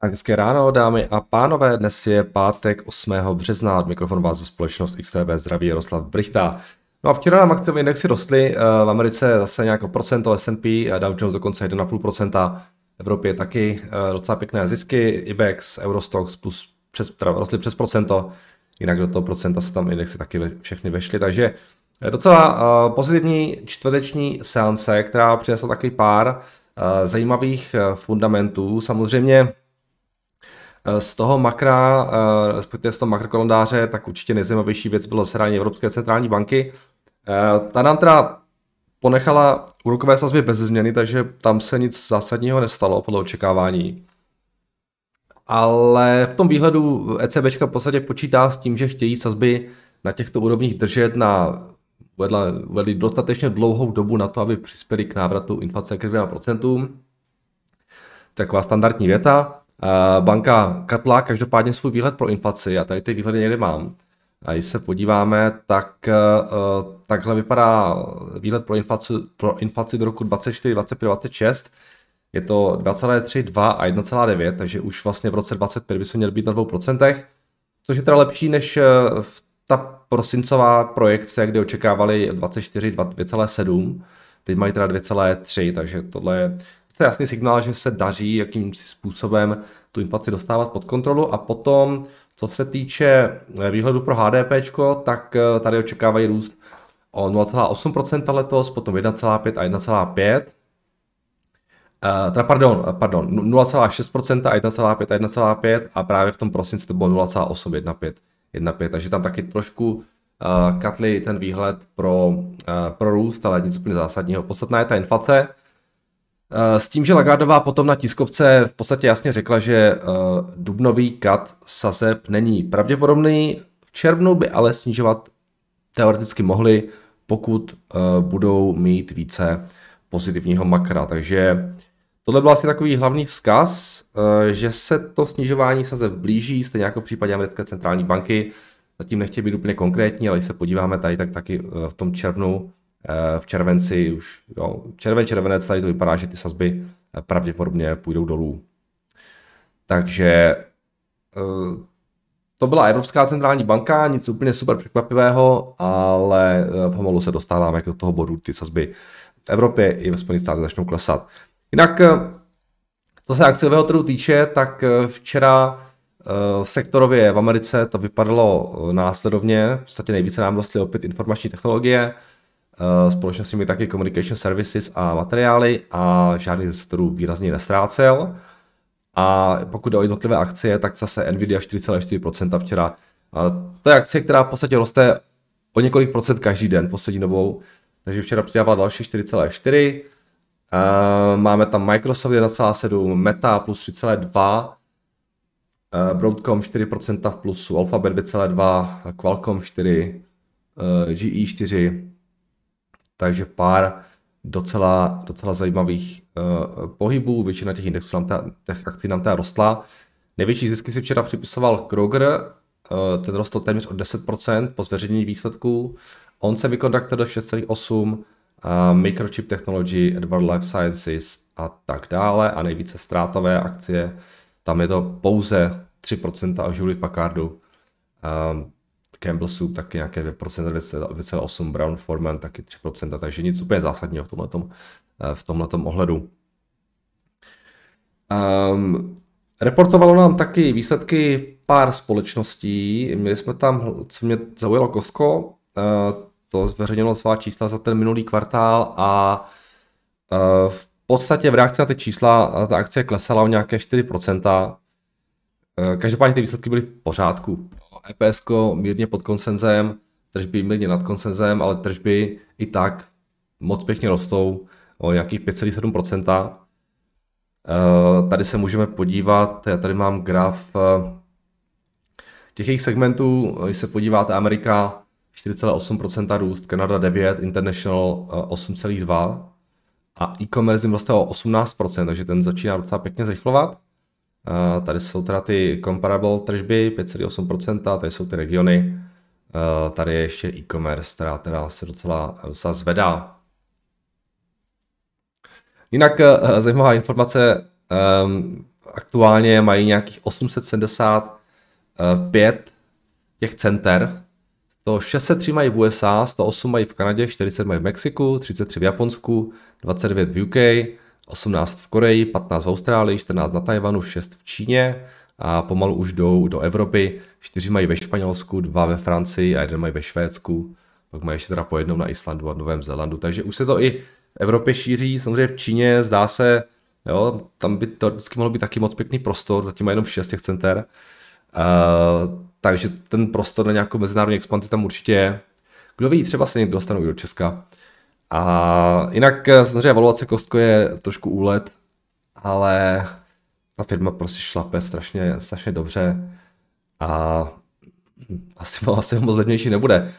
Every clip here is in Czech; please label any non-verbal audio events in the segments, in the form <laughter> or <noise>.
Tak hezké ráno, dámy a pánové, dnes je pátek 8. března, od mikrofonu vás společnost XTB zdraví Jaroslav Brichta. No a včera nám aktivní indexy rostly, eh, v Americe zase nějak o procento, S&P, Dow Jones dokonce 1,5%, v Evropě taky eh, docela pěkné zisky, IBEX, Eurostox plus přes, teda rostly přes procento, jinak do toho procenta se tam indexy taky všechny vešly, takže eh, docela pozitivní čtvrteční seance, která přinesla taky pár zajímavých fundamentů. Samozřejmě Eh, z toho makra, eh, respektive z toho makrokalendáře, tak určitě nejzajímavější věc bylo zasedání Evropské centrální banky. Eh, ta nám teda ponechala úrokové sazby bez změny, takže tam se nic zásadního nestalo podle očekávání. Ale v tom výhledu ECB v podstatě počítá s tím, že chtějí sazby na těchto úrovních držet na uvedla, uvedli dostatečně dlouhou dobu na to, aby přispěli k návratu inflace k 2%. Taková standardní věta. Eh, banka katla každopádně svůj výhled pro inflaci, a tady ty výhledy někde mám. A když se podíváme, tak eh, takhle vypadá výhled pro inflaci, pro inflaci do roku 24, 25, 26. Je to 2,32 a 1,9, takže už vlastně v roce 25 bychom měli být na 2%, což je teda lepší než eh, ta prosincová projekce, kde očekávali 24, 2,7. Teď mají teda 2,3, takže tohle je sice jasný signál, že se daří jakým způsobem tu inflaci dostávat pod kontrolu a potom, co se týče eh, výhledu pro HDP, tak eh, tady očekávají růst o 0,8% letos, potom 1,5 a 1,5%. Uh, eh, teda pardon, pardon, 0,6% a 1,5 a 1,5 a právě v tom prosinci to bylo 0,815, takže tam taky trošku uh, katli ten výhled pro, uh, pro růst, ale nic úplně zásadního. Podstatná je ta inflace, Eh, s tím, že Lagardová potom na tiskovce v podstatě jasně řekla, že eh, dubnový kat sazeb není pravděpodobný, v červnu by ale snižovat teoreticky mohli, pokud eh, budou mít více pozitivního makra. Takže tohle byl asi takový hlavní vzkaz, že se to snižování sazeb blíží, stejně jako v případě americké centrální banky. Zatím nechtějí být úplně konkrétní, ale když se podíváme tady, tak taky v tom červnu Eh, v červenci už, jo, červen, červenec, tady to vypadá, že ty sazby eh, pravděpodobně půjdou dolů. Takže eh, to byla Evropská centrální banka, nic úplně super překvapivého, ale pomalu se dostáváme do toho bodu, ty sazby v Evropě i ve Spojených státech začnou klesat. Jinak, co se akciového trhu týče, tak včera sektorově v Americe to vypadalo následovně, v podstatě nejvíce nám rostly opět informační technologie, Eh, Společně s nimi taky Communication Services a materiály a žádný ze setorů výrazně nestrácel. A pokud jde o jednotlivé akcie, tak zase Nvidia 4,4% včera. To je akcie, která v podstatě roste o několik procent každý den poslední dobou. Takže včera přidává další 4,4. Eh, máme tam Microsoft 1,7, Meta plus 3,2, eh, Broadcom 4% v plusu, Alphabet 2,2, Qualcomm 4, GE 4, takže pár docela, docela zajímavých uh, pohybů, většina těch indexů nám ta, těch akcí nám ta rostla. Největší zisky si včera připisoval Kroger, uh, ten rostl téměř o 10% po zveřejnění výsledků. On se do 6,8%, a Microchip Technology, Edward Life Sciences a tak dále a nejvíce ztrátové akcie, tam je to pouze 3% a Hewlett Packardu. Campbell Soup taky nějaké 2%, 2,8, Brown Foreman taky 3%, takže nic úplně zásadního v tomhletom, eh, v tomhletom ohledu. Um, reportovalo nám taky výsledky pár společností. Měli jsme tam, co mě zaujalo Costco, uh, eh, to zveřejnilo svá čísla za ten minulý kvartál a uh, v podstatě v reakci na ty čísla ta akce klesala o nějaké 4%. Každopádně ty výsledky byly v pořádku. EPS mírně pod konsenzem, tržby mírně nad konsenzem, ale tržby i tak moc pěkně rostou o nějakých 5,7%. Eh, tady se můžeme podívat, já tady mám graf eh, těch jejich segmentů, eh, když se podíváte Amerika 4,8% růst, Kanada 9, International 8,2 a e-commerce jim roste o 18%, takže ten začíná docela pěkně zrychlovat. Tady jsou teda ty comparable tržby 5,8%, tady jsou ty regiony, tady je ještě e-commerce, která teda se docela, docela zvedá. Jinak eh, eh, zajímavá informace, ehm, aktuálně mají nějakých 875 těch center, to 603 mají v USA, 108 mají v Kanadě, 40 mají v Mexiku, 33 v Japonsku, 29 v UK, 18 v Koreji, 15 v Austrálii, 14 na Tajvanu, 6 v Číně a pomalu už jdou do Evropy. 4 mají ve Španělsku, 2 ve Francii a 1 mají ve Švédsku. Pak mají ještě teda po jednom na Islandu a Novém Zélandu. Takže už se to i v Evropě šíří. Samozřejmě v Číně zdá se, jo, tam by vždycky mohlo být taky moc pěkný prostor, zatím má jenom 6 těch center. Uh, takže ten prostor na nějakou mezinárodní expanzi tam určitě je. Kdo ví, třeba se někdo dostanou i do Česka. A jinak eh, samozřejmě evaluace Kostko je trošku úlet, ale ta firma prostě šlape strašně, strašně dobře a asi, <laughs> asi moc levnější nebude.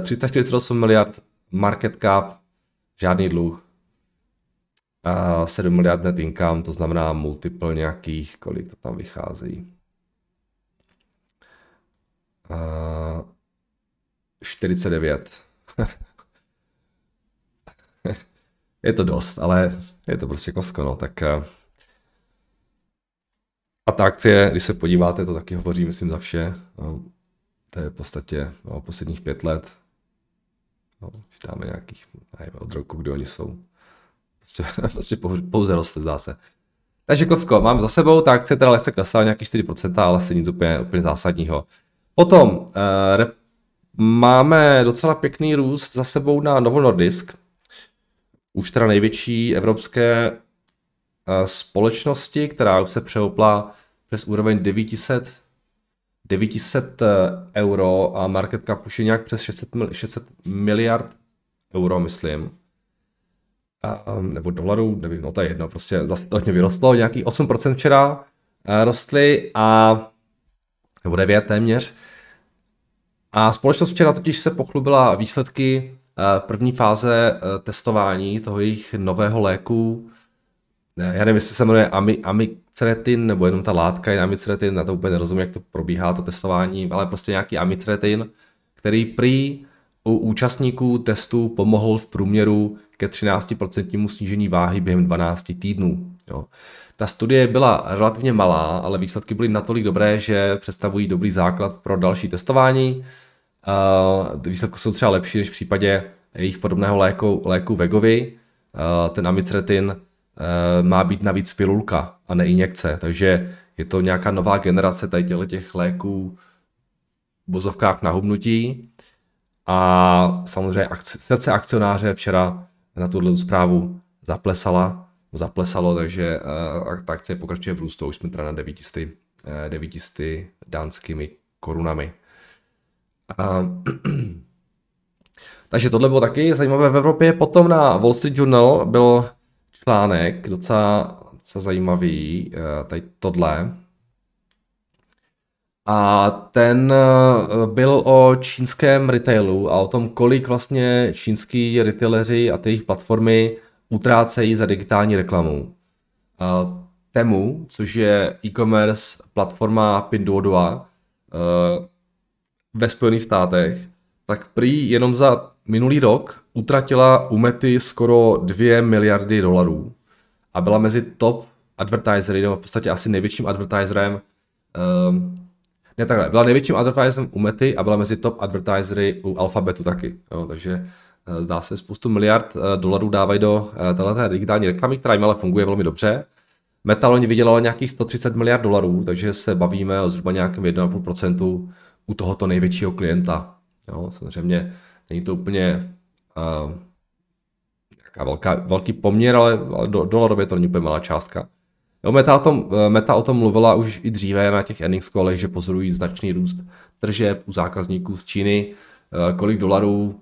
348 eh, miliard market cap, žádný dluh, a 7 miliard net income, to znamená multiple nějakých, kolik to tam vychází. Eh, a <laughs> 49 je to dost, ale je to prostě kosko, no, tak eh, a ta akcie, když se podíváte, to taky hovoří, myslím, za vše. No, to je v podstatě no, posledních pět let. No, když dáme nějakých, nevím, od roku, kdy oni jsou. Prostě, <laughs> prostě pouze roste, zdá se. Takže Kocko, mám za sebou, ta akce teda lehce klesala nějaký 4%, ale asi nic úplně, úplně zásadního. Potom uh, máme docela pěkný růst za sebou na Novo Nordisk, už teda největší evropské eh, společnosti, která už se přehopla přes úroveň 900, 900 eh, euro a market cap už je nějak přes 600, 600 miliard euro, myslím. A, ehm, nebo dolarů, nevím, no to je jedno, prostě zase to hodně vyrostlo, nějaký 8% včera eh, rostly a nebo 9 téměř. A společnost včera totiž se pochlubila výsledky Eh, první fáze eh, testování toho jejich nového léku, eh, já nevím, jestli se jmenuje ami, amicretin, nebo jenom ta látka je amicretin, na to úplně nerozumím, jak to probíhá to testování, ale prostě nějaký amicretin, který prý u účastníků testu pomohl v průměru ke 13% snížení váhy během 12 týdnů. Jo. Ta studie byla relativně malá, ale výsledky byly natolik dobré, že představují dobrý základ pro další testování. Eh, výsledky jsou třeba lepší než v případě jejich podobného léku, léku Vegovi. Eh, ten amicretin eh, má být navíc pilulka a ne injekce, takže je to nějaká nová generace tady těch léků v bozovkách na hubnutí. A samozřejmě srdce akcionáře včera na tuhle zprávu zaplesala, zaplesalo, takže uh, ta akce pokračuje v růstu, už jsme teda na 900, 900 dánskými korunami. A, <clears throat> takže tohle bylo taky zajímavé v Evropě. Potom na Wall Street Journal byl článek docela, docela zajímavý, eh, tady tohle. A ten eh, byl o čínském retailu a o tom, kolik vlastně čínský retaileři a ty jejich platformy utrácejí za digitální reklamu. Temu, což je e-commerce platforma Pinduoduo, eh, ve Spojených státech, tak prý jenom za minulý rok utratila u Mety skoro 2 miliardy dolarů a byla mezi top advertisery, nebo v podstatě asi největším advertiserem, um, ne takhle, byla největším advertiserem u Mety a byla mezi top advertisery u Alphabetu taky, jo, takže eh, zdá se spoustu miliard eh, dolarů dávají do eh, této digitální reklamy, která jim ale funguje velmi dobře. Meta loni vydělala nějakých 130 miliard dolarů, takže se bavíme o zhruba nějakém 1,5% u tohoto největšího klienta. Jo, samozřejmě není to úplně uh, nějaká velká, velký poměr, ale, ale do, dolarově to není úplně malá částka. Jo, Meta, o tom, eh, Meta o tom mluvila už i dříve na těch earnings kolech, že pozorují značný růst tržeb u zákazníků z Číny. Uh, kolik dolarů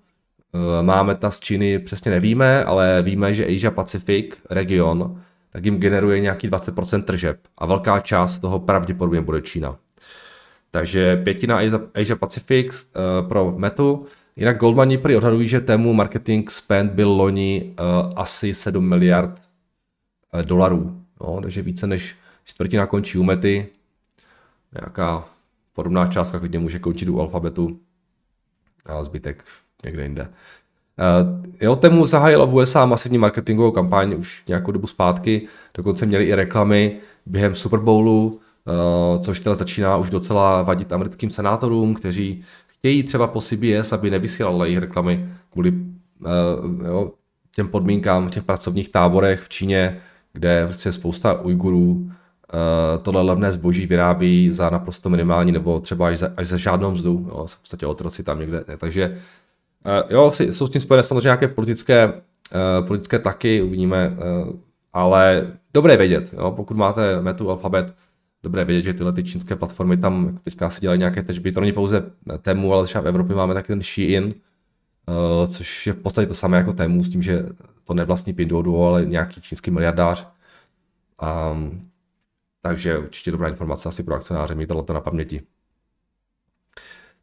uh, má Meta z Číny, přesně nevíme, ale víme, že Asia Pacific region tak jim generuje nějaký 20% tržeb a velká část toho pravděpodobně bude Čína. Takže pětina Asia, Asia Pacific uh, pro metu. Jinak Goldman prý odhadují, že tému marketing spend byl loni uh, asi 7 miliard uh, dolarů. No, takže více než čtvrtina končí u mety. Nějaká podobná částka klidně může končit u alfabetu a zbytek někde jinde. Uh, jo, Temu zahájila v USA masivní marketingovou kampaň už nějakou dobu zpátky, dokonce měli i reklamy během Super Bowlu, Eh, což teda začíná už docela vadit americkým senátorům, kteří chtějí třeba po CBS, aby nevysílala jejich reklamy kvůli eh, jo, těm podmínkám v těch pracovních táborech v Číně, kde prostě spousta Ujgurů eh, tohle levné zboží vyrábí za naprosto minimální nebo třeba až za, až za žádnou mzdu, jo, v podstatě otroci tam někde, ne, takže jo, jsou s tím spojené samozřejmě nějaké politické, politické taky, uvidíme, ale dobré vědět, jo, pokud máte metu alfabet, dobré vědět, že tyhle ty čínské platformy tam jako teďka si dělají nějaké tržby. To není pouze tému, ale třeba v Evropě máme taky ten Shein, eh, což je v podstatě to samé jako tému, s tím, že to nevlastní Pinduoduo, ale nějaký čínský miliardář. A, ehm, takže určitě dobrá informace asi pro akcionáře, mít to na paměti.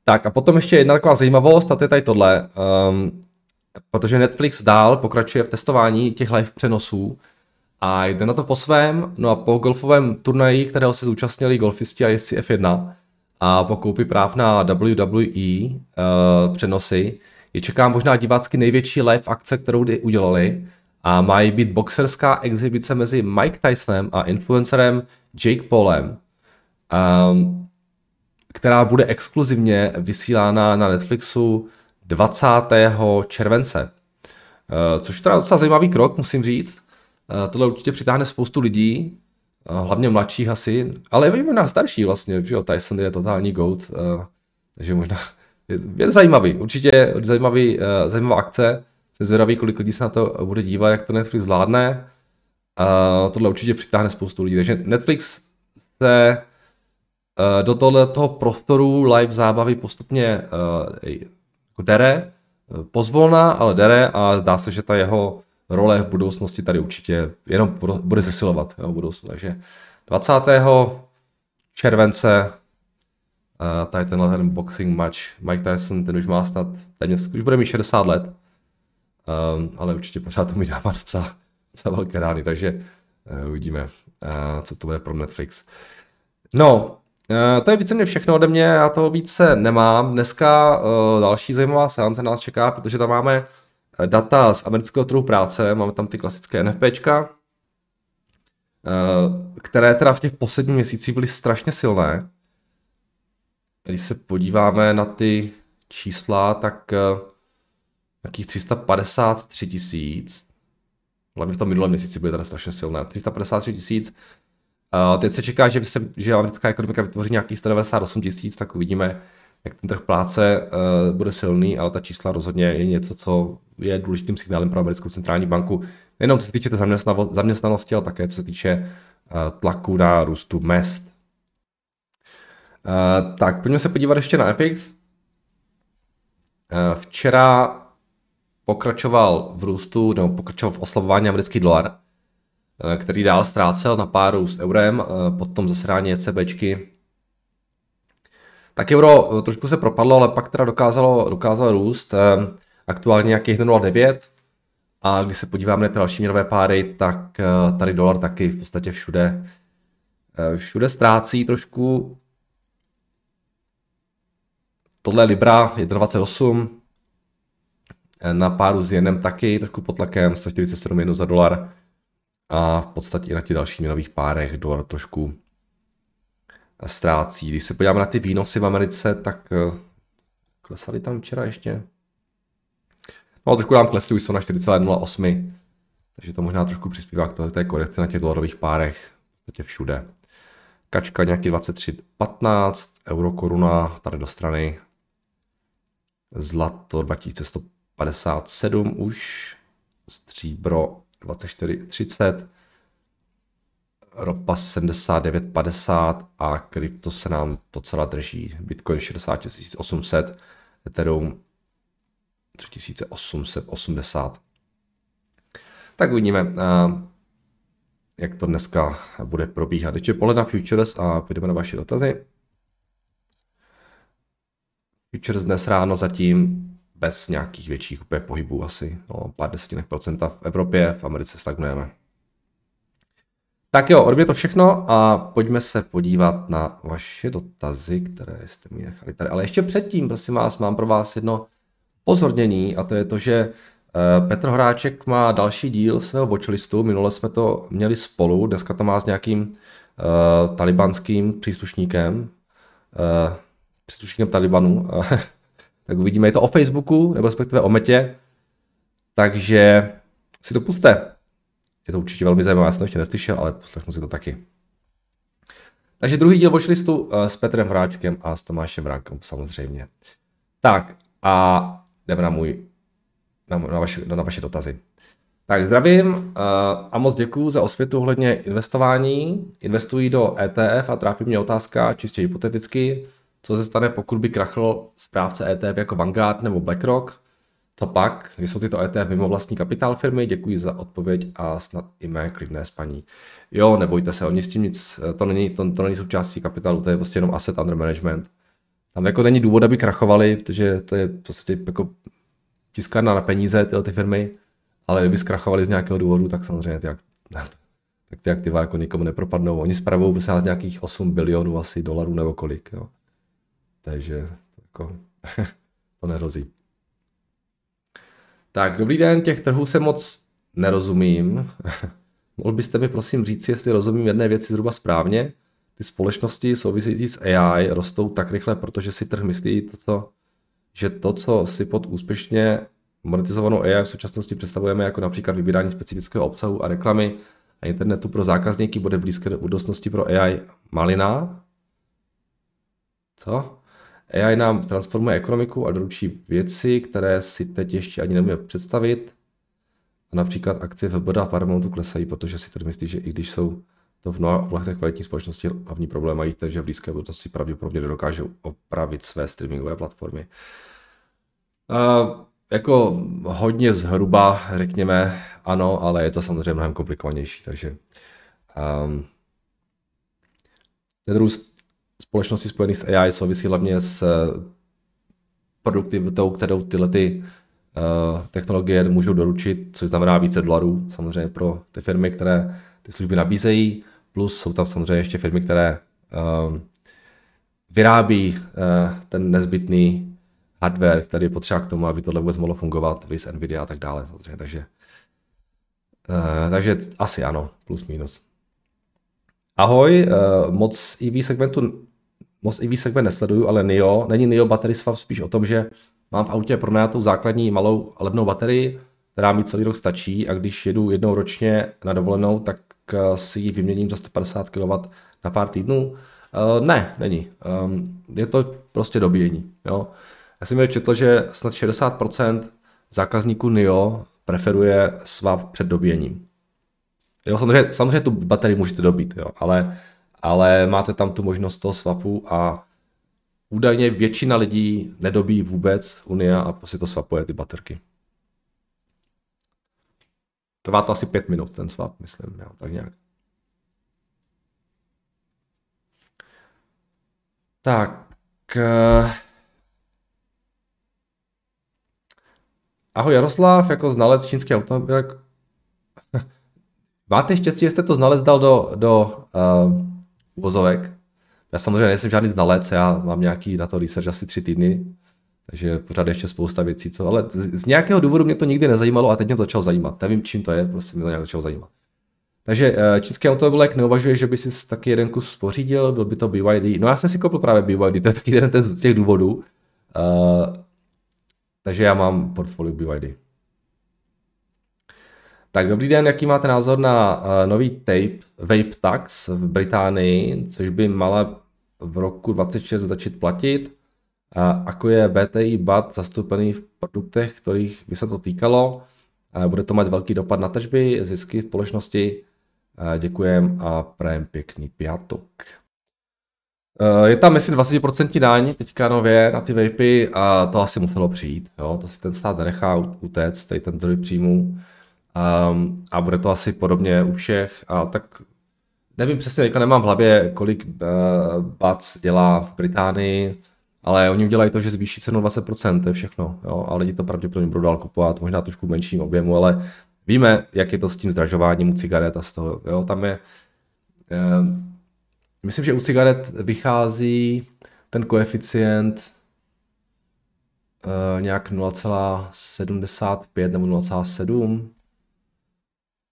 Tak a potom ještě jedna taková zajímavost, a to je tady tohle. Um, protože Netflix dál pokračuje v testování těch live přenosů a jde na to po svém, no a po golfovém turnaji, kterého se zúčastnili golfisti ICF1 a po koupi práv na WWE uh, eh, přenosy, je čeká možná divácky největší live akce, kterou kdy udělali a mají být boxerská exhibice mezi Mike Tysonem a influencerem Jake Paulem, um, která bude exkluzivně vysílána na Netflixu 20. července. Uh, což teda docela zajímavý krok, musím říct. Eh, tohle určitě přitáhne spoustu lidí, eh, hlavně mladších asi, ale i možná starší vlastně, že jo, Tyson je totální goat, eh, takže možná <laughs> je, to zajímavý, určitě zajímavý, zajímavá akce, jsem zvědavý, kolik lidí se na to bude dívat, jak to Netflix zvládne, tohle určitě přitáhne spoustu lidí, takže Netflix se do tohle toho prostoru live zábavy postupně jako dere, pozvolná, ale dere a zdá se, že ta jeho role v budoucnosti tady určitě jenom bude zesilovat jo, v budoucnu. Takže 20. července tady tenhle ten boxing match, Mike Tyson, ten už má snad téměř, už bude mít 60 let, um, ale určitě pořád to mi dává docela, docela velké rány, takže uh, uvidíme, uh, co to bude pro Netflix. No, eh, to je víceméně všechno ode mě, já toho více nemám. Dneska další zajímavá seance nás čeká, protože tam máme Eh, data z amerického trhu práce, máme tam ty klasické NFPčka, eh, které teda v těch posledních měsících byly strašně silné. Když se podíváme na ty čísla, tak nějakých eh, 353 tisíc, hlavně v tom minulém měsíci byly teda strašně silné, 353 tisíc, teď se čeká, že, se, že americká ekonomika vytvoří nějakých 198 tisíc, tak uvidíme, jak ten trh pláce uh, bude silný, ale ta čísla rozhodně je něco, co je důležitým signálem pro americkou centrální banku, nejenom co se týče té zaměstnanosti, ale také co se týče uh, tlaku na růstu mest. Uh, tak, pojďme se podívat ještě na FX. Včera pokračoval v růstu, nebo pokračoval v oslabování americký dolar, který dál ztrácel na páru s eurem potom zase zasedání ECBčky tak euro eh, trošku se propadlo, ale pak teda dokázalo, dokázalo růst. Eh, aktuálně nějakých 1,09. A když se podíváme na ty další měnové páry, tak eh, tady dolar taky v podstatě všude, všude ztrácí trošku. Tohle je Libra 1,28, na páru s jenem taky trošku pod tlakem, 147 jenů za dolar a v podstatě i na těch dalších měnových párech dolar trošku ztrácí. Když se podíváme na ty výnosy v Americe, tak eh, klesaly tam včera ještě. No trošku nám klesly, už jsou na 4,08, takže to možná trošku přispívá k té korekci na těch dolarových párech, v všude. Kačka nějaký 23,15, euro koruna tady do strany, zlato 2157 už, stříbro 24,30, ropa 79,50 a krypto se nám to celá drží. Bitcoin 66 800, Ethereum 3880. Tak uvidíme, eh, jak to dneska bude probíhat. Teď je pole na futures a půjdeme na vaše dotazy. Futures dnes ráno zatím bez nějakých větších úplně pohybů asi, no, pár desetinek procenta v Evropě, v Americe stagnujeme. Tak jo, od mě to všechno a pojďme se podívat na vaše dotazy, které jste mi nechali tady. Ale ještě předtím, prosím vás, mám pro vás jedno pozornění a to je to, že eh, Petr Horáček má další díl svého watchlistu, minule jsme to měli spolu, dneska to má s nějakým uh, talibanským příslušníkem, uh, příslušníkem Talibanu, <laughs> tak uvidíme, je to o Facebooku, nebo respektive o Metě, takže si to puste. Je to určitě velmi zajímavé, já jsem to ještě neslyšel, ale poslechnu si to taky. Takže druhý díl watchlistu eh, s Petrem Vráčkem a s Tomášem Ránkem samozřejmě. Tak a jdeme na můj, na, na, vaše, na vaše dotazy. Tak zdravím eh, a moc děkuji za osvětu ohledně investování. Investuji do ETF a trápí mě otázka, čistě hypoteticky, co se stane, pokud by krachl správce ETF jako Vanguard nebo BlackRock. Co pak, jsou tyto ETF mimo vlastní kapitál firmy? Děkuji za odpověď a snad i mé klidné spaní. Jo, nebojte se, oni s tím nic, to není, to, to není součástí kapitálu, to je prostě jenom asset under management. Tam jako není důvod, aby krachovali, protože to je prostě jako tiskárna na peníze tyhle ty firmy, ale kdyby zkrachovali z nějakého důvodu, tak samozřejmě ty, <laughs> tak ty aktiva jako nikomu nepropadnou. Oni by se z nějakých 8 bilionů asi dolarů nebo kolik, jo. Takže jako, <laughs> to nerozí. Tak, dobrý den, těch trhů se moc nerozumím. <laughs> Mohl byste mi prosím říct, jestli rozumím jedné věci zhruba správně? Ty společnosti související s AI rostou tak rychle, protože si trh myslí, toto, že to, co si pod úspěšně monetizovanou AI v současnosti představujeme jako například vybírání specifického obsahu a reklamy a internetu pro zákazníky bude blízké do budoucnosti pro AI malina. Co? AI nám transformuje ekonomiku a doručí věci, které si teď ještě ani nemůžeme představit. například aktiv boda a Paramountu klesají, protože si tedy myslí, že i když jsou to v mnoha oblastech kvalitní společnosti hlavní problém mají ten, že v blízké budoucnosti pravděpodobně nedokážou opravit své streamingové platformy. A jako hodně zhruba, řekněme, ano, ale je to samozřejmě mnohem komplikovanější, takže um, ten růst společností spojených s AI souvisí hlavně s eh, produktivitou, kterou tyhle ty eh, technologie můžou doručit, což znamená více dolarů samozřejmě pro ty firmy, které ty služby nabízejí, plus jsou tam samozřejmě ještě firmy, které ehm, vyrábí eh, ten nezbytný hardware, který je potřeba k tomu, aby tohle vůbec mohlo fungovat, vys Nvidia a tak dále. Samozřejmě. Takže, takže asi ano, plus minus. Ahoj, moc EV segmentu moc EV segment nesleduju, ale NIO, není NIO battery swap spíš o tom, že mám v autě pronajatou základní malou levnou baterii, která mi celý rok stačí a když jedu jednou ročně na dovolenou, tak eh, si ji vyměním za 150 kW na pár týdnů. Uh, ne, není. Um, je to prostě dobíjení. Jo. Já jsem četl, že snad 60% zákazníků NIO preferuje swap před dobíjením. Jo, samozřejmě, samozřejmě tu baterii můžete dobít, jo, ale ale máte tam tu možnost toho swapu a údajně většina lidí nedobí vůbec Unia a si to swapuje ty baterky. Trvá to asi pět minut ten swap, myslím, jo, tak nějak. Tak. Eh, ahoj Jaroslav, jako znalec čínské automobilek. <laughs> Máte štěstí, že jste to znalec dal do, do uh, vozovek. Já samozřejmě nejsem žádný znalec, já mám nějaký na to research asi tři týdny, takže pořád ještě spousta věcí, co, ale z nějakého důvodu mě to nikdy nezajímalo a teď mě to začalo zajímat. Nevím, čím to je, prostě mě to nějak začalo zajímat. Takže eh, čínský automobilek neuvažuje, že by si taky jeden kus spořídil, byl by to BYD. No já jsem si koupil právě BYD, to je taky jeden ten z těch důvodů. Uh, takže já mám portfolio BYD. Tak dobrý den, jaký máte názor na uh, nový tape Vape Tax v Británii, což by mala v roku 26 začít platit, uh, ako je BTI BAT zastoupený v produktech, kterých by se to týkalo. Uh, bude to mít velký dopad na tržby, zisky společnosti. Uh, děkujem a prajem pěkný pátek. Eh, je tam, myslím, 20% daň teďka nově na ty vapy a to asi muselo přijít. Jo? To si ten stát nenechá utéct, tady ten zdroj příjmů. Um, a bude to asi podobně u všech. A tak nevím přesně, teďka nemám v hlavě, kolik uh, eh, BATS dělá v Británii, ale oni udělají to, že zvýší cenu 20%, to je všechno. Jo? A lidi to pravděpodobně budou dál kupovat, možná trošku v menším objemu, ale víme, jak je to s tím zdražováním u cigaret a z toho. Jo? Tam je, uh, myslím, že u cigaret vychází ten koeficient uh, nějak 0,75 nebo 0,7,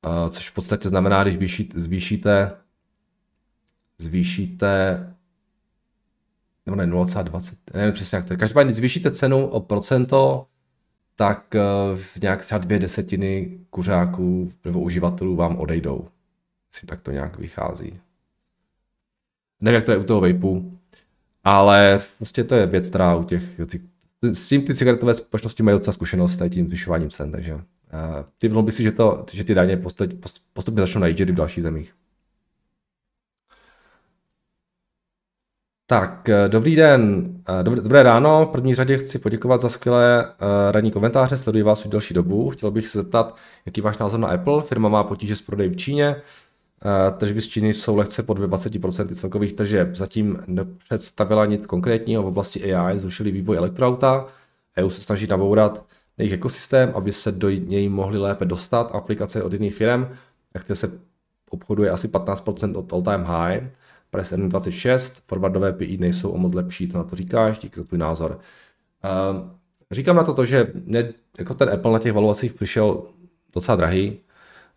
Eh, což v podstatě znamená, když zvýšíte, zvýšíte, nebo ne 0,20, nevím přesně jak to je. Každopádně, zvýšíte cenu o procento, tak eh, v nějak třeba dvě desetiny kuřáků nebo uživatelů vám odejdou. Myslím, tak to nějak vychází. Nevím, jak to je u toho vapeu, ale vlastně to je věc, která u těch, s tím ty cigaretové společnosti mají docela zkušenost s tím zvyšováním cen, takže Eh, bylo by si, že, to, že ty daně postupně začnou najíždět i v dalších zemích. Tak, eh, dobrý den, eh, dobré ráno. V první řadě chci poděkovat za skvělé radní komentáře, sleduji vás už delší dobu. Chtěl bych se zeptat, jaký váš názor na Apple. Firma má potíže s prodejem v Číně, tržby z Číny jsou lehce pod 20% celkových tržeb. Zatím nepředstavila nic konkrétního v oblasti AI, zrušili vývoj elektroauta, EU se snaží nabourat jejich ekosystém, aby se do něj mohli lépe dostat. Aplikace od jiných firm, které se obchoduje asi 15% od all time high. Press 26, forwardové PI nejsou o moc lepší, to na to říkáš, díky za tvůj názor. Ehm, říkám na to to, že mě, jako ten Apple na těch valuacích přišel docela drahý.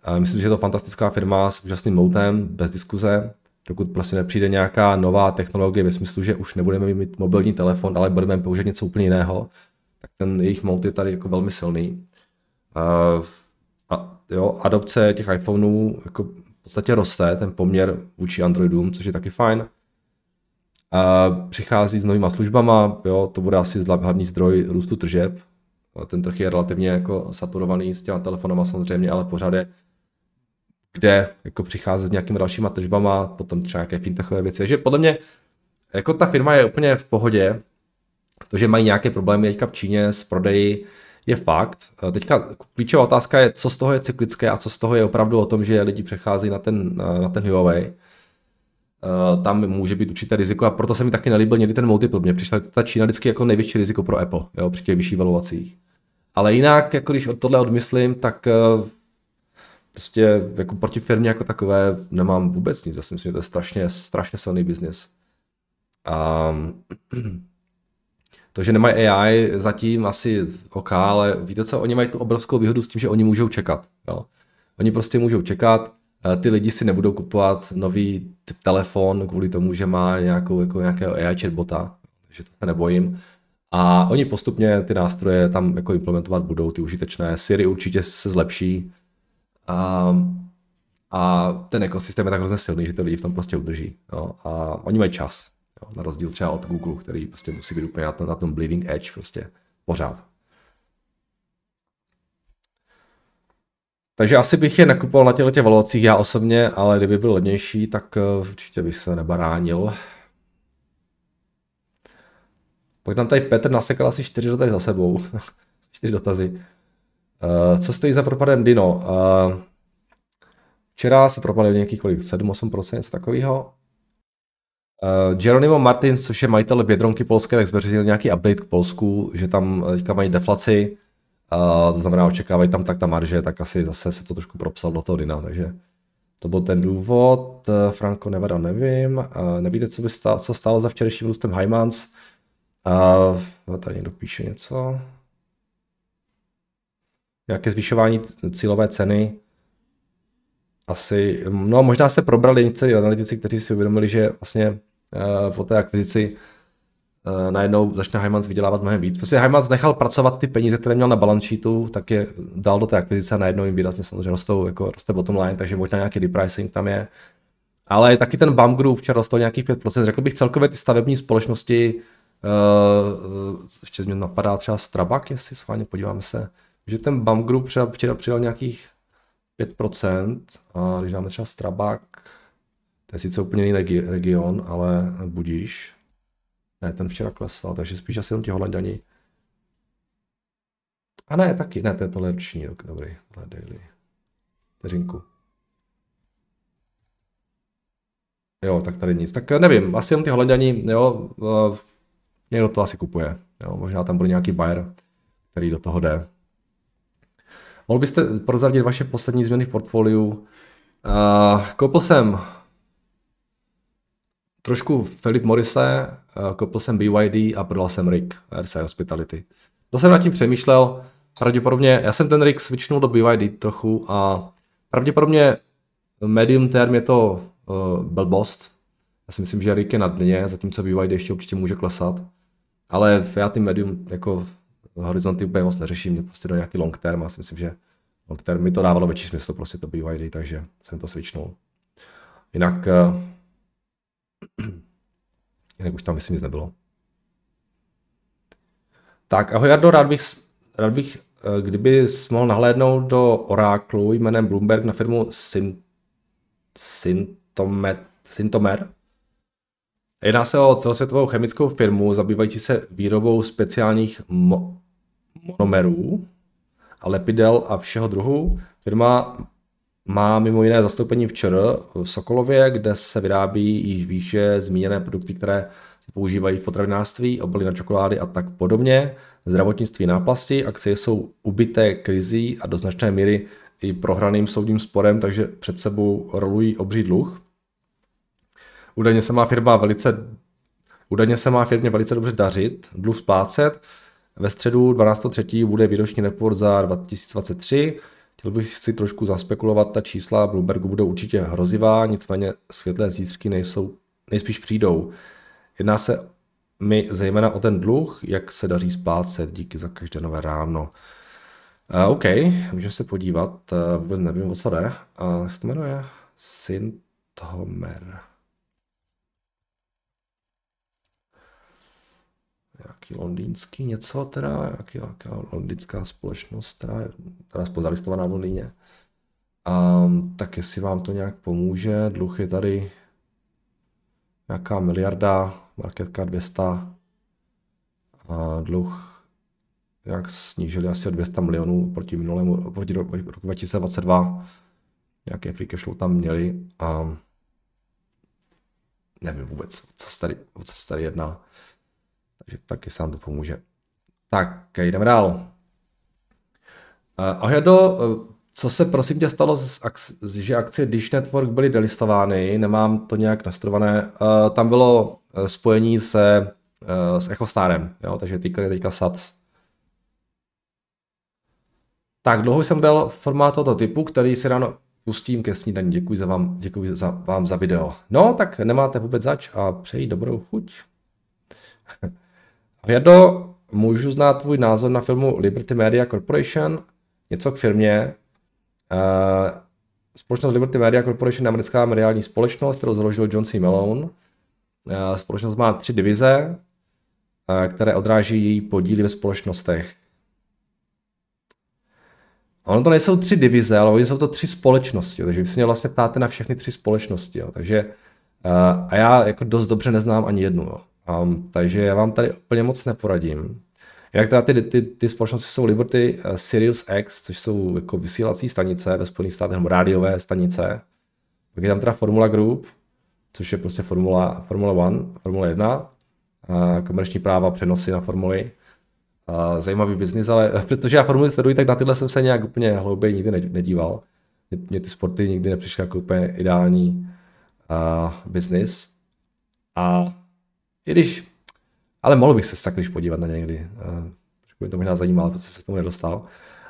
Ehm, myslím, že je to fantastická firma s úžasným moutem, bez diskuze. Dokud prostě nepřijde nějaká nová technologie ve smyslu, že už nebudeme mít mobilní telefon, ale budeme použít něco úplně jiného, tak ten jejich mount je tady jako velmi silný. A, a jo, adopce těch iPhoneů jako v podstatě roste, ten poměr vůči Androidům, což je taky fajn. A přichází s novýma službama, jo, to bude asi hlavní zdroj růstu tržeb. Ten trh je relativně jako saturovaný s těma telefonama samozřejmě, ale pořád je kde jako přicházet s nějakými dalšíma tržbama, potom třeba nějaké fintechové věci. Takže podle mě jako ta firma je úplně v pohodě, to, že mají nějaké problémy teďka v Číně s prodeji, je fakt. Eh, teďka klíčová otázka je, co z toho je cyklické a co z toho je opravdu o tom, že lidi přecházejí na ten, eh, na ten Huawei. Eh, tam může být určité riziko a proto se mi taky nelíbil někdy ten multiple. Mně přišla ta Čína vždycky jako největší riziko pro Apple jo, při těch vyšších valuacích. Ale jinak, jako když od tohle odmyslím, tak prostě jako proti firmě jako takové nemám vůbec nic. Já si myslím, že to je strašně, strašně silný biznis. Um, <clears throat> To, že nemají AI, zatím asi OK, ale víte co, oni mají tu obrovskou výhodu s tím, že oni můžou čekat. Jo. Oni prostě můžou čekat, eh, ty lidi si nebudou kupovat nový telefon kvůli tomu, že má nějakou, jako nějakého AI chatbota, že to se nebojím. A oni postupně ty nástroje tam jako implementovat budou, ty užitečné. Siri určitě se zlepší. A, ehm, a ten ekosystém je tak hrozně silný, že ty lidi v tom prostě udrží. No. A oni mají čas. Jo, na rozdíl třeba od Google, který prostě musí být úplně na tom, na tom bleeding edge prostě pořád. Takže asi bych je nakupoval na těchto valuacích já osobně, ale kdyby byl levnější, tak eh, určitě bych se nebaránil. Pak tam tady Petr nasekal asi čtyři dotazy za sebou. <laughs> čtyři dotazy. Uh, co stojí za propadem Dino? Uh, včera se propadl nějaký kolik? 7-8%, takového. Uh, eh, Jeronimo Martins, což je majitel Bědronky Polské, tak zveřejnil nějaký update k Polsku, že tam eh, teďka mají deflaci, uh, to znamená očekávají tam tak ta marže, tak asi zase se to trošku propsal do toho dina, takže to byl ten důvod. Uh, Franco Nevada nevím, uh, nevíte, co, by stalo, co stálo za včerejším růstem Heimans. Uh, tady někdo píše něco. Nějaké zvyšování cílové ceny, asi, no možná se probrali někteří analytici, kteří si uvědomili, že vlastně Eh, po té akvizici eh, najednou začne Heimans vydělávat mnohem víc. Prostě Heimans nechal pracovat ty peníze, které měl na balance sheetu, tak je dal do té akvizice a najednou jim výrazně samozřejmě rostou, jako roste bottom line, takže možná nějaký repricing tam je. Ale taky ten BAM Group včera rostl nějakých 5%. Řekl bych celkově ty stavební společnosti, uh, ještě mě napadá třeba Strabak, jestli schválně podíváme se, že ten BAM Group třeba včera přidal nějakých 5%, a když dáme třeba Strabak, to je sice úplně jiný regi- region, ale budíš. Ne, ten včera klesal, takže spíš asi jenom ti holanděni. A ne, taky, ne, to je toleroční, ok, dobrý, tohle daily. Teřinku. Jo, tak tady nic. Tak nevím, asi jenom ty holanděni, jo, někdo to asi kupuje. Jo, možná tam bude nějaký buyer, který do toho jde. Mohl byste prozradit vaše poslední změny v portfoliu? Uh, koupil jsem trošku Filip Morise, eh, koupil jsem BYD a prodal jsem rig RC Hospitality. To jsem nad tím přemýšlel, pravděpodobně, já jsem ten rig switchnul do BYD trochu a pravděpodobně medium term je to uh, blbost. Já si myslím, že rig je na dně, zatímco BYD ještě určitě může klesat. Ale já ty medium jako horizonty úplně moc neřeším, mě prostě do nějaký long term, já si myslím, že long term mi to dávalo větší smysl prostě to BYD, takže jsem to switchnul. Jinak uh, <clears throat> Jinak už tam myslím nic nebylo. Tak, ahoj Jardo, rád bych, rád bych eh, kdyby mohl nahlédnout do Oráklu jménem Bloomberg na firmu Syn, Syntomet, Syntomer. Jedná se o celosvětovou chemickou firmu zabývající se výrobou speciálních mo- monomerů a lepidel a všeho druhu. Firma má mimo jiné zastoupení v ČR v Sokolově, kde se vyrábí již výše zmíněné produkty, které se používají v potravinářství, obaly na čokolády a tak podobně. Zdravotnictví náplasti, akcie jsou ubité krizí a do značné míry i prohraným soudním sporem, takže před sebou rolují obří dluh. Údajně se má firma velice Údajně se má firmě velice dobře dařit, dluh splácet. Ve středu 12.3. bude výroční report za 2023. Chtěl bych si trošku zaspekulovat, ta čísla Bloombergu budou určitě hrozivá, nicméně světlé zítřky nejsou, nejspíš přijdou. Jedná se mi zejména o ten dluh, jak se daří splácet, díky za každé nové ráno. Uh, OK, můžeme se podívat, uh, vůbec nevím, o co jde. Uh, se to jmenuje Syntomer. nějaký londýnský něco teda, nějaký, nějaká londýnská společnost, která je teda zalistovaná v Londýně. A, tak jestli vám to nějak pomůže, dluh je tady nějaká miliarda, marketka 200 a dluh jak snížili asi o 200 milionů proti minulému, proti roku 2022. Nějaké free cash tam měli a nevím vůbec, o co se tady, o co se tady jedná. Takže taky se to pomůže. Tak, jdeme dál. Eh, Ahledo, eh, co se prosím tě stalo, že akcie Dish Network byly delistovány, nemám to nějak nastrované, eh, tam bylo spojení se s Echostárem, jo? takže ty je teďka SATS. Tak dlouho jsem dal formát tohoto typu, který si ráno pustím ke snídaní. Děkuji za vám, děkuji za, vám za video. No, tak nemáte vůbec zač a přeji dobrou chuť. <laughs> Hvědo, můžu znát tvůj názor na filmu Liberty Media Corporation? Něco k firmě. Uh, společnost Liberty Media Corporation je americká mediální společnost, kterou založil John C. Malone. Uh, společnost má tři divize, uh, které odráží její podíly ve společnostech. Ono to nejsou tři divize, ale oni jsou to tři společnosti, jo, takže vy vlastně se mě vlastně ptáte na všechny tři společnosti. Jo, takže, uh, a já jako dost dobře neznám ani jednu. Jo. Um, takže já vám tady úplně moc neporadím. Jinak teda ty, ty, ty společnosti jsou Liberty uh, Sirius X, což jsou jako vysílací stanice ve Spojených státech, nebo rádiové stanice. Pak je tam teda Formula Group, což je prostě Formula, Formula One, Formula 1, uh, komerční práva, přenosy na Formuli. Uh, zajímavý biznis, ale <laughs> protože já Formuli sleduji, tak na tyhle jsem se nějak úplně hlouběji nikdy nedíval. Mě, mě ty sporty nikdy nepřišly jako úplně ideální uh, biznis. A i když, ale mohl bych se sakryš podívat na někdy. Eh, trošku mě to možná zajímalo, protože se k tomu nedostal.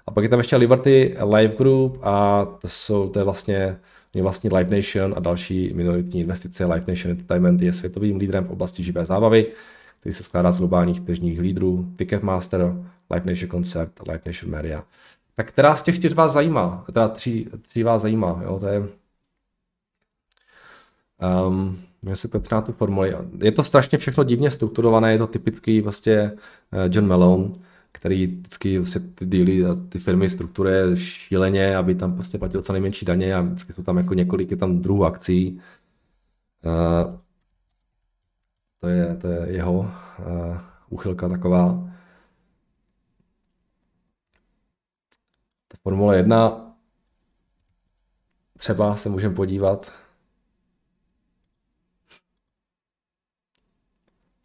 A pak je tam ještě Liberty Live Group a to, jsou, to je vlastně vlastní Live Nation a další minoritní investice. Live Nation Entertainment je světovým lídrem v oblasti živé zábavy, který se skládá z globálních tržních lídrů, Ticketmaster, Live Nation Concert, Live Nation Media. Tak která z těch čtyř vás zajímá? Teda tři tři vás zajímá, jo, to je... Um, Můžeme si na tu formuli. Je to strašně všechno divně strukturované, je to typický vlastně John Malone, který vždycky vlastně ty díly a ty firmy strukturuje šíleně, aby tam prostě platil co nejmenší daně a vždycky jsou tam jako několik je tam druhů akcí. Eh, to, je, to je jeho uh, eh, uchylka taková. Formule 1 třeba se můžeme podívat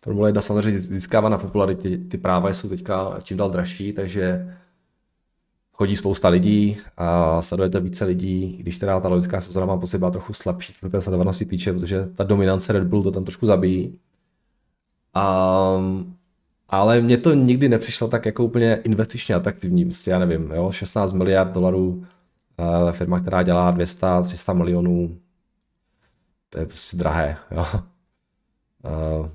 Formule 1 samozřejmě získává na popularitě, ty práva jsou teďka čím dál dražší, takže chodí spousta lidí a sleduje to více lidí, když teda ta loňská sezóna má pocit byla trochu slabší, co se té sledovanosti týče, protože ta dominance Red Bull to tam trošku zabíjí. Um, ale mně to nikdy nepřišlo tak jako úplně investičně atraktivní, prostě já nevím, jo, 16 miliard dolarů, uh, eh, firma, která dělá 200-300 milionů, to je prostě drahé, jo. Uh,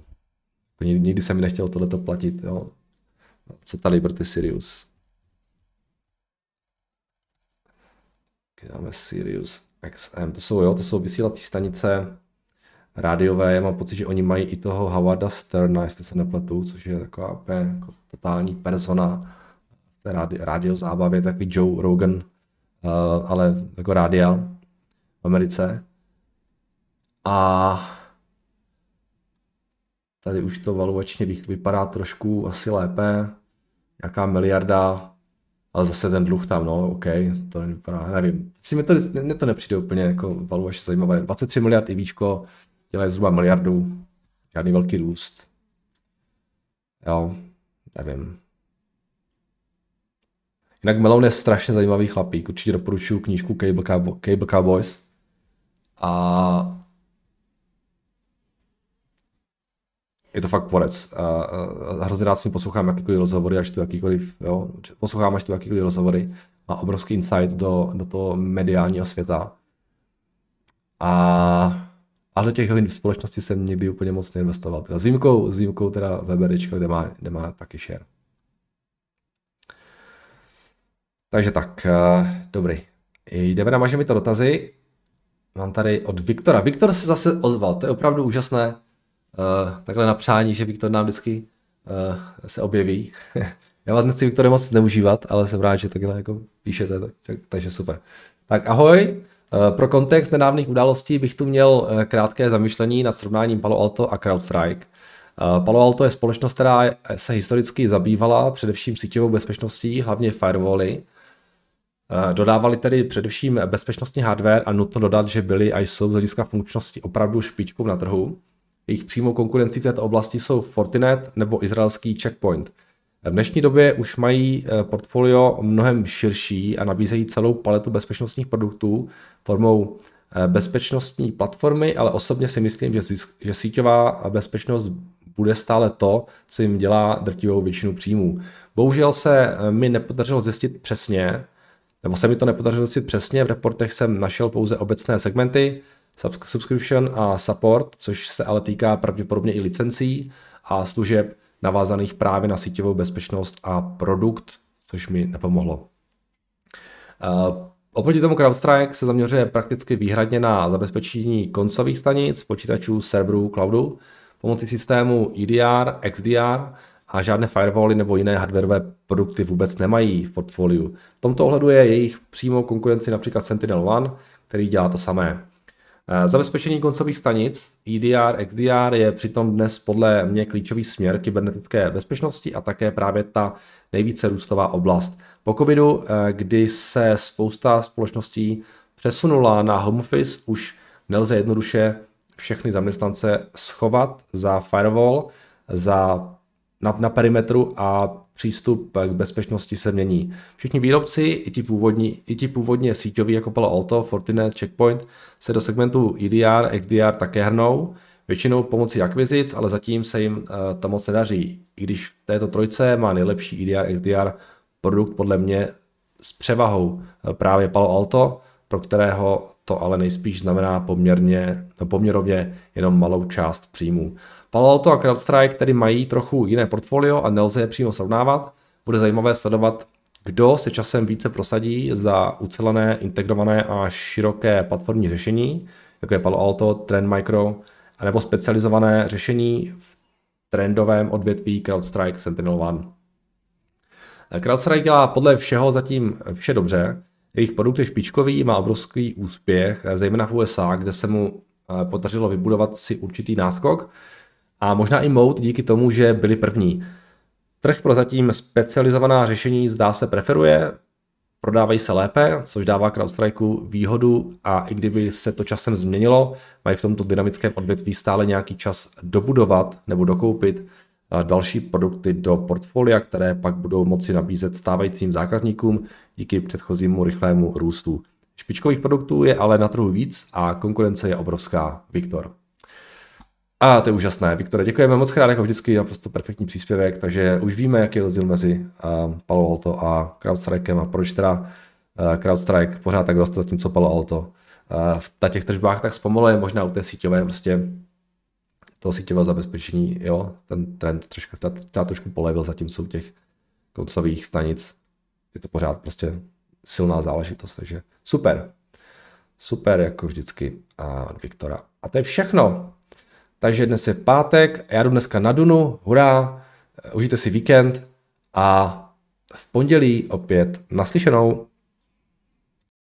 jako nikdy jsem nechtěl tohleto platit, jo. No, co ta Liberty Sirius? Dáme Sirius XM, to jsou, jo, to jsou vysílací stanice rádiové, já mám pocit, že oni mají i toho Howarda Sterna, jestli se nepletu, což je taková úplně jako totální persona v té rádio zábavě, takový Joe Rogan, uh, ale jako rádia v Americe. A Tady už to valuačně vypadá trošku asi lépe. Jaká miliarda, ale zase ten dluh tam, no, OK, to vypadá, nevím. Si mi to, mě to nepřijde úplně jako valuačně zajímavé. 23 miliard i výčko, dělají zhruba miliardu, žádný velký růst. Jo, nevím. Jinak Melon je strašně zajímavý chlapík, určitě doporučuju knížku Cable, Cowboys. A je to fakt porec. A, a hrozně rád si poslouchám jakýkoliv rozhovory, až tu jakýkoliv, jo, poslouchám až tu jakýkoliv rozhovory. Má obrovský insight do, do toho mediálního světa. A, a do těch jeho společností jsem nikdy úplně moc neinvestoval. Teda s výjimkou, s výjimkou teda VBDčka, kde má, kde má taky share. Takže tak, uh, dobrý. Jdeme na to dotazy. Mám tady od Viktora. Viktor se zase ozval, to je opravdu úžasné. Eh, takhle na přání, že Viktor nám vždycky uh, se objeví. <laughs> Já vás nechci Viktore moc zneužívat, ale jsem rád, že takhle jako píšete, tak, tak, takže super. Tak ahoj, eh, pro kontext nedávných událostí bych tu měl krátké zamyšlení nad srovnáním Palo Alto a CrowdStrike. Palo Alto je společnost, která se historicky zabývala především síťovou bezpečností, hlavně firewally. Dodávali tedy především bezpečnostní hardware a nutno dodat, že byli a jsou z hlediska funkčnosti opravdu špičkou na trhu. Jejich přímou konkurencí v této oblasti jsou Fortinet nebo izraelský Checkpoint. V dnešní době už mají eh, portfolio mnohem širší a nabízejí celou paletu bezpečnostních produktů formou eh, bezpečnostní platformy, ale osobně si myslím, že, zisk, že síťová bezpečnost bude stále to, co jim dělá drtivou většinu příjmů. Bohužel se eh, mi nepodařilo zjistit přesně, nebo se mi to nepodařilo zjistit přesně, v reportech jsem našel pouze obecné segmenty, subscription a support, což se ale týká pravděpodobně i licencí a služeb navázaných právě na síťovou bezpečnost a produkt, což mi nepomohlo. Eh, oproti tomu CrowdStrike se zaměřuje prakticky výhradně na zabezpečení koncových stanic, počítačů, serverů, cloudu, pomocí systému EDR, XDR a žádné firewally nebo jiné hardwareové produkty vůbec nemají v portfoliu. V tomto ohledu je jejich přímou konkurenci například sentinel One, který dělá to samé. Eh, zabezpečení koncových stanic EDR, XDR je přitom dnes podle mě klíčový směr kybernetické bezpečnosti a také právě ta nejvíce růstová oblast. Po covidu, eh, kdy se spousta společností přesunula na home office, už nelze jednoduše všechny zaměstnance schovat za firewall, za na, na perimetru a přístup k bezpečnosti se mění. Všichni výrobci, i ti, původní, i ti původně síťoví jako Palo Alto, Fortinet, Checkpoint, se do segmentu EDR, XDR také hrnou, většinou pomocí akvizic, ale zatím se jim uh, to moc nedaří. I když v této trojce má nejlepší EDR, XDR produkt podle mě s převahou eh, právě Palo Alto, pro kterého to ale nejspíš znamená poměrně, no poměrově jenom malou část příjmů. Palo Alto a CrowdStrike tedy mají trochu jiné portfolio a nelze je přímo srovnávat. Bude zajímavé sledovat, kdo se časem více prosadí za ucelené, integrované a široké platformní řešení, jako je Palo Alto, Trend Micro, anebo specializované řešení v trendovém odvětví CrowdStrike Sentinel One. CrowdStrike dělá podle všeho zatím vše dobře. Jejich produkt je špičkový, má obrovský úspěch, zejména v USA, kde se mu eh, podařilo vybudovat si určitý náskok a možná i Mout díky tomu, že byli první. Trh pro zatím specializovaná řešení zdá se preferuje, prodávají se lépe, což dává CrowdStrikeu výhodu a i kdyby se to časem změnilo, mají v tomto dynamickém odvětví stále nějaký čas dobudovat nebo dokoupit eh, další produkty do portfolia, které pak budou moci nabízet stávajícím zákazníkům díky předchozímu rychlému růstu. Špičkových produktů je ale na trhu víc a konkurence je obrovská. Viktor. A to je úžasné. Viktor, děkujeme moc krát, jako vždycky, naprosto perfektní příspěvek, takže už víme, jaký je rozdíl mezi uh, Palo Alto a CrowdStrikem a proč teda uh, CrowdStrike pořád tak tím, co Palo Alto uh, v těch tržbách tak zpomaluje, možná u té síťové prostě toho síťového zabezpečení, jo, ten trend trošku, ta, ta trošku polevil, zatímco u těch koncových stanic je to pořád prostě silná záležitost, takže super. Super, jako vždycky, a Viktora. A to je všechno. Takže dnes je pátek, já jdu dneska na Dunu, hurá, užijte si víkend a v pondělí opět naslyšenou.